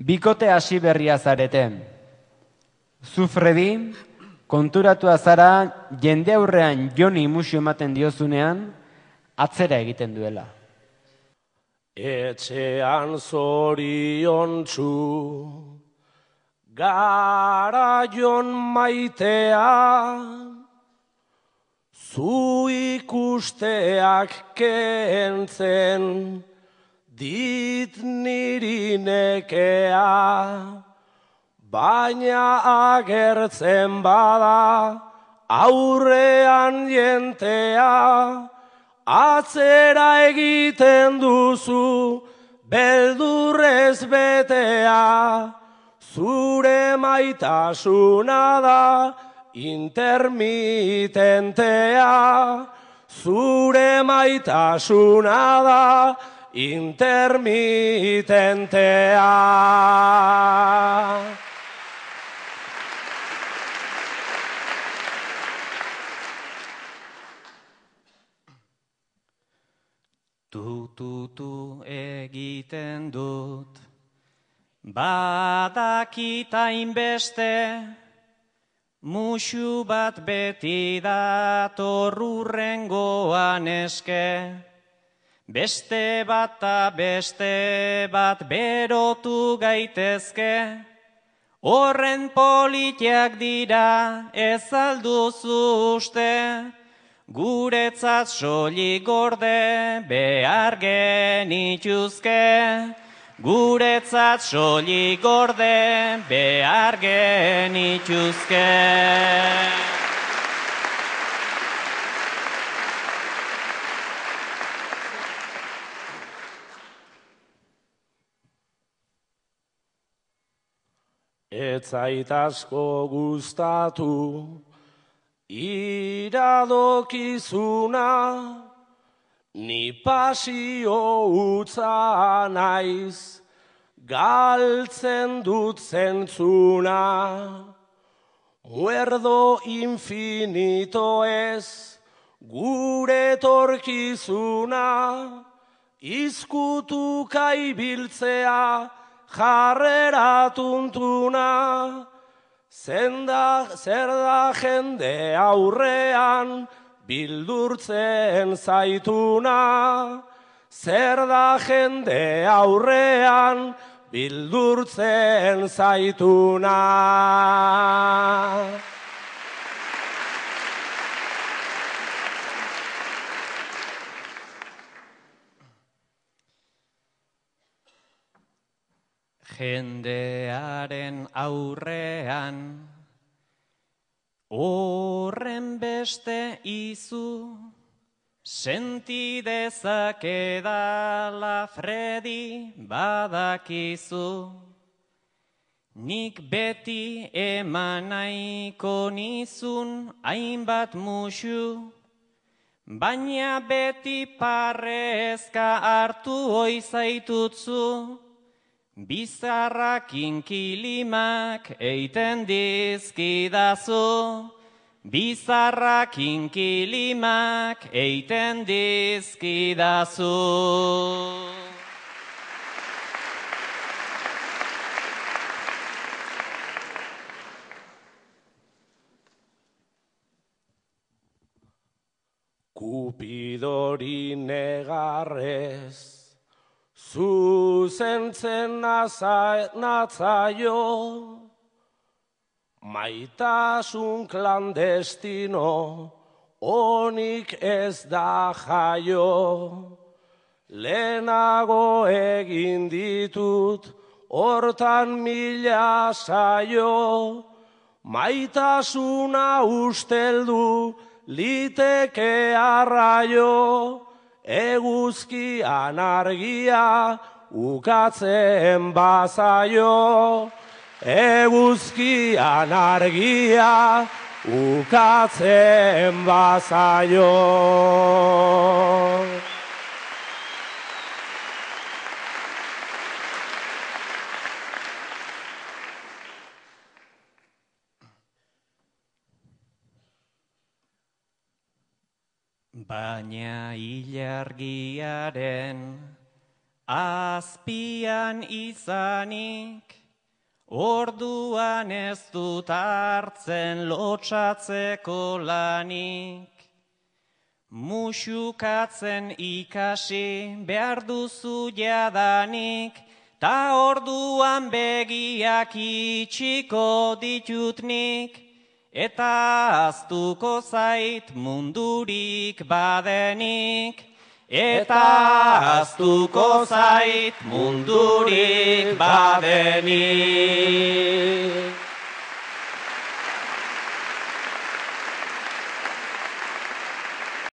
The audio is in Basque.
bikote hasi berria zareten. Zufredi, konturatu azara jende aurrean joni musio ematen diozunean, atzera egiten duela. Etxean zorion txu, gara jon maitea, zu ikusteak kentzen, dit niri nekea, baina agertzen bada, aurrean jentea, atzera egiten duzu, beldurrez betea, zure maitasuna da, intermitentea, zure maitasuna da, Intermitentea Tu tu tu egiten dut Badakitain beste musu bat beti datorrrrengoan eske Beste bat beste bat berotu gaitezke, horren politiak dira ezaldu zuzte, guretzat soli gorde behar genituzke. Guretzat soli gorde behar genituzke. Guretzat soli gorde behar genituzke. Ez gustatu iradokizuna ni pasio utza naiz galtzen dut zentsuna Guerdo infinito ez, gure torkizuna, izkutu kaibiltzea, jarrera tuntuna, zenda, zer da jende aurrean, bildurtzen zaituna, zer da jende aurrean, bildurtzen zaituna. jendearen aurrean horren beste izu senti dezakedala Fredi badakizu Nik beti emanaiko nizun hainbat musu, baina beti parrezka hartu oizaitutzu. Bizarrak inkilimak eiten dizkidazu. Bizarrak inkilimak eiten dizkidazu. Kupidori negarrez Zuzentzen naza maitasun klandestino, onik ez da jaio. Lehenago egin ditut, hortan mila saio, maitasuna usteldu, liteke arraio eguzki anargia ukatzen bazaio. Eguzki anargia ukatzen bazaio. baina ilargiaren azpian izanik orduan ez dut hartzen lotsatzeko lanik musukatzen ikasi behar duzu jadanik ta orduan begiak itxiko ditutnik Eta aztuko zait mundurik badenik Eta aztuko zait mundurik badenik